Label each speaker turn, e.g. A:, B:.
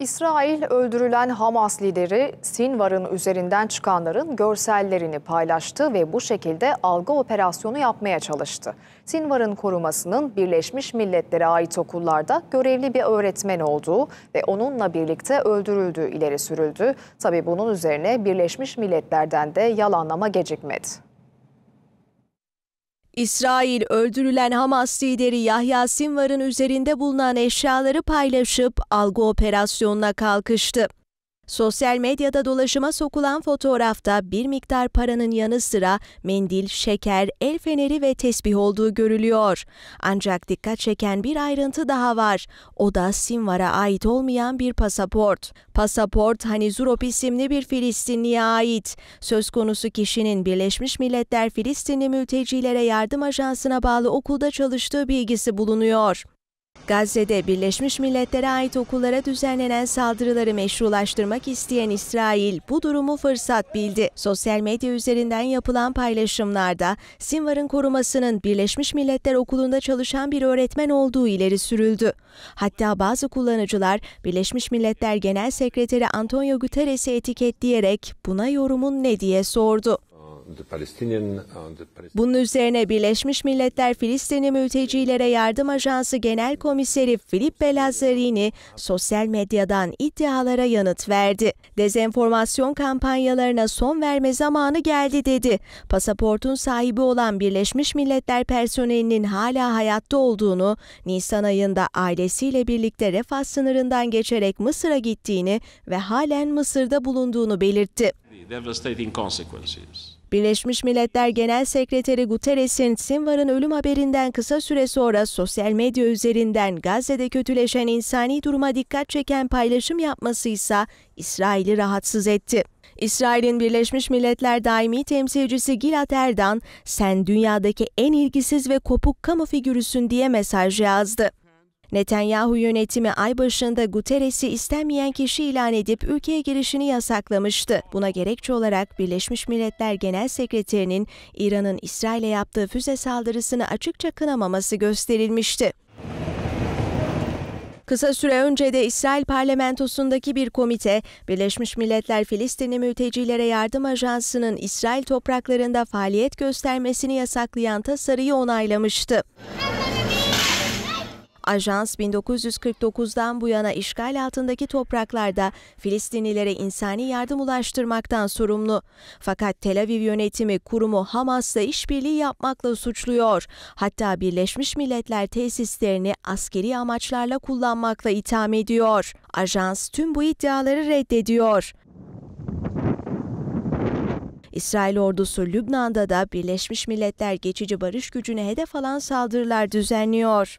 A: İsrail öldürülen Hamas lideri Sinvar'ın üzerinden çıkanların görsellerini paylaştı ve bu şekilde algı operasyonu yapmaya çalıştı. Sinvar'ın korumasının Birleşmiş Milletler'e ait okullarda görevli bir öğretmen olduğu ve onunla birlikte öldürüldüğü ileri sürüldü. Tabi bunun üzerine Birleşmiş Milletler'den de yalanlama gecikmedi.
B: İsrail öldürülen Hamas lideri Yahya Sinvar'ın üzerinde bulunan eşyaları paylaşıp algı operasyonuna kalkıştı. Sosyal medyada dolaşıma sokulan fotoğrafta bir miktar paranın yanı sıra mendil, şeker, el feneri ve tesbih olduğu görülüyor. Ancak dikkat çeken bir ayrıntı daha var. O da simvara ait olmayan bir pasaport. Pasaport hani Hanizurop isimli bir Filistinliye ait. Söz konusu kişinin Birleşmiş Milletler Filistinli Mültecilere Yardım Ajansı'na bağlı okulda çalıştığı bilgisi bulunuyor. Gazze'de Birleşmiş Milletler'e ait okullara düzenlenen saldırıları meşrulaştırmak isteyen İsrail bu durumu fırsat bildi. Sosyal medya üzerinden yapılan paylaşımlarda Sinvar'ın korumasının Birleşmiş Milletler okulunda çalışan bir öğretmen olduğu ileri sürüldü. Hatta bazı kullanıcılar Birleşmiş Milletler Genel Sekreteri Antonio Guterres'i etiketleyerek buna yorumun ne diye sordu. Uh, Bunun üzerine Birleşmiş Milletler Filistinli Mültecilere Yardım Ajansı Genel Komiseri Filippe Lazzarini sosyal medyadan iddialara yanıt verdi. Dezenformasyon kampanyalarına son verme zamanı geldi dedi. Pasaportun sahibi olan Birleşmiş Milletler personelinin hala hayatta olduğunu, Nisan ayında ailesiyle birlikte Refah sınırından geçerek Mısır'a gittiğini ve halen Mısır'da bulunduğunu belirtti.
A: devastating consequences.
B: Birleşmiş Milletler Genel Sekreteri Guterres'in Sinvar'ın ölüm haberinden kısa süre sonra sosyal medya üzerinden Gazze'de kötüleşen insani duruma dikkat çeken paylaşım yapması ise İsrail'i rahatsız etti. İsrail'in Birleşmiş Milletler Daimi Temsilcisi Gilad Erdan, sen dünyadaki en ilgisiz ve kopuk kamu figürüsün diye mesaj yazdı. Netanyahu yönetimi ay başında Guterres'i istenmeyen kişi ilan edip ülkeye girişini yasaklamıştı. Buna gerekçe olarak Birleşmiş Milletler Genel Sekreterinin İran'ın İsrail'e yaptığı füze saldırısını açıkça kınamaması gösterilmişti. Kısa süre önce de İsrail parlamentosundaki bir komite, Birleşmiş Milletler Filistinli Mültecilere Yardım Ajansı'nın İsrail topraklarında faaliyet göstermesini yasaklayan tasarıyı onaylamıştı. Ajans 1949'dan bu yana işgal altındaki topraklarda Filistinlilere insani yardım ulaştırmaktan sorumlu. Fakat Tel Aviv yönetimi kurumu Hamas'la işbirliği yapmakla suçluyor. Hatta Birleşmiş Milletler tesislerini askeri amaçlarla kullanmakla itham ediyor. Ajans tüm bu iddiaları reddediyor. İsrail ordusu Lübnan'da da Birleşmiş Milletler geçici barış gücüne hedef alan saldırılar düzenliyor.